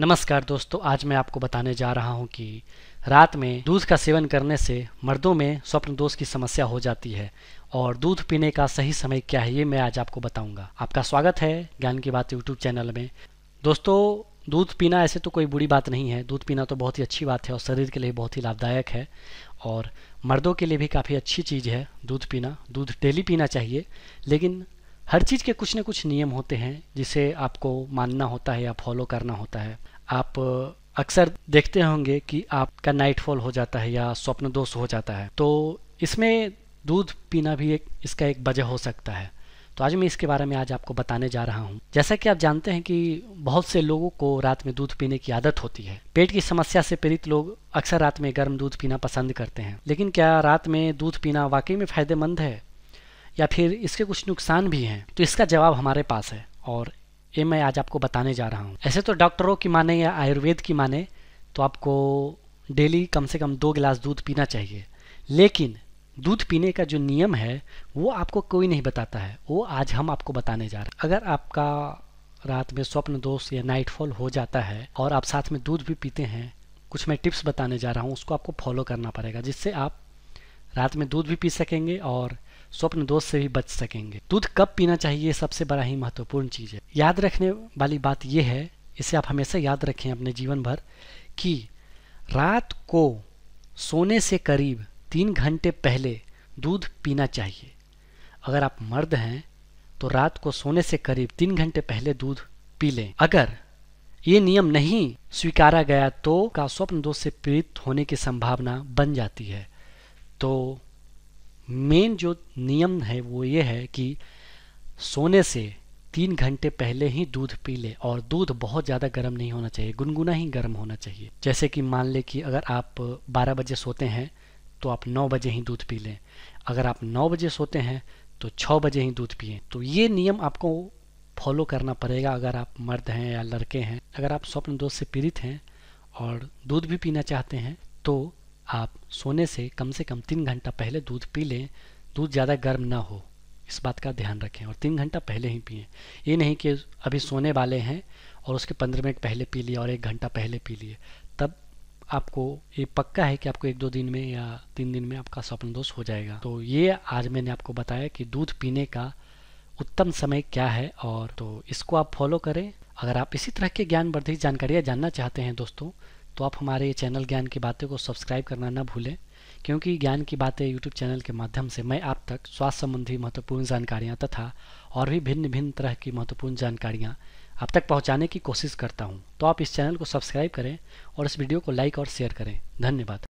नमस्कार दोस्तों आज मैं आपको बताने जा रहा हूं कि रात में दूध का सेवन करने से मर्दों में स्वप्न दोष की समस्या हो जाती है और दूध पीने का सही समय क्या है ये मैं आज आपको बताऊंगा आपका स्वागत है ज्ञान की बात यूट्यूब चैनल में दोस्तों दूध पीना ऐसे तो कोई बुरी बात नहीं है दूध पीना तो बहुत ही अच्छी बात है और शरीर के लिए बहुत ही लाभदायक है और मर्दों के लिए भी काफ़ी अच्छी चीज़ है दूध पीना दूध डेली पीना चाहिए लेकिन हर चीज़ के कुछ न कुछ नियम होते हैं जिसे आपको मानना होता है या फॉलो करना होता है आप अक्सर देखते होंगे कि आपका नाइटफॉल हो जाता है या स्वप्न दोष हो जाता है तो इसमें दूध पीना भी एक इसका एक वजह हो सकता है तो आज मैं इसके बारे में आज आपको बताने जा रहा हूँ जैसा कि आप जानते हैं कि बहुत से लोगों को रात में दूध पीने की आदत होती है पेट की समस्या से पीड़ित लोग अक्सर रात में गर्म दूध पीना पसंद करते हैं लेकिन क्या रात में दूध पीना वाकई में फायदेमंद है या फिर इसके कुछ नुकसान भी हैं तो इसका जवाब हमारे पास है और ये मैं आज आपको बताने जा रहा हूँ ऐसे तो डॉक्टरों की माने या आयुर्वेद की माने तो आपको डेली कम से कम दो गिलास दूध पीना चाहिए लेकिन दूध पीने का जो नियम है वो आपको कोई नहीं बताता है वो आज हम आपको बताने जा रहे हैं अगर आपका रात में स्वप्न दोष या नाइटफॉल हो जाता है और आप साथ में दूध भी पीते हैं कुछ मैं टिप्स बताने जा रहा हूँ उसको आपको फॉलो करना पड़ेगा जिससे आप रात में दूध भी पी सकेंगे और स्वप्न दोष से भी बच सकेंगे दूध कब पीना चाहिए सबसे बड़ा ही महत्वपूर्ण चीज़ है याद रखने वाली बात यह है इसे आप हमेशा याद रखें अपने जीवन भर कि रात को सोने से करीब तीन घंटे पहले दूध पीना चाहिए अगर आप मर्द हैं तो रात को सोने से करीब तीन घंटे पहले दूध पी लें अगर ये नियम नहीं स्वीकारा गया तो का स्वप्न दोष से पीड़ित होने की संभावना बन जाती है तो मेन जो नियम है वो ये है कि सोने से तीन घंटे पहले ही दूध पी ले और दूध बहुत ज़्यादा गर्म नहीं होना चाहिए गुनगुना ही गर्म होना चाहिए जैसे कि मान ले कि अगर आप 12 बजे सोते हैं तो आप 9 बजे ही दूध पी लें अगर आप 9 बजे सोते हैं तो 6 बजे ही दूध पिए तो ये नियम आपको फॉलो करना पड़ेगा अगर आप मर्द हैं या लड़के हैं अगर आप स्वप्न दोष से पीड़ित हैं और दूध भी पीना चाहते हैं तो आप सोने से कम से कम तीन घंटा पहले दूध पी लें दूध ज़्यादा गर्म ना हो इस बात का ध्यान रखें और तीन घंटा पहले ही पिए ये नहीं कि अभी सोने वाले हैं और उसके पंद्रह मिनट पहले पी लिए और एक घंटा पहले पी लिए तब आपको ये पक्का है कि आपको एक दो दिन में या तीन दिन में आपका स्वप्न दोष हो जाएगा तो ये आज मैंने आपको बताया कि दूध पीने का उत्तम समय क्या है और तो इसको आप फॉलो करें अगर आप इसी तरह के ज्ञानवर्धित जानकारियाँ जानना चाहते हैं दोस्तों तो आप हमारे चैनल ज्ञान की बातें को सब्सक्राइब करना ना भूलें क्योंकि ज्ञान की बातें यूट्यूब चैनल के माध्यम से मैं आप तक स्वास्थ्य संबंधी महत्वपूर्ण जानकारियाँ तथा और भी भिन्न भिन्न तरह की महत्वपूर्ण जानकारियाँ आप तक पहुँचाने की कोशिश करता हूँ तो आप इस चैनल को सब्सक्राइब करें और इस वीडियो को लाइक और शेयर करें धन्यवाद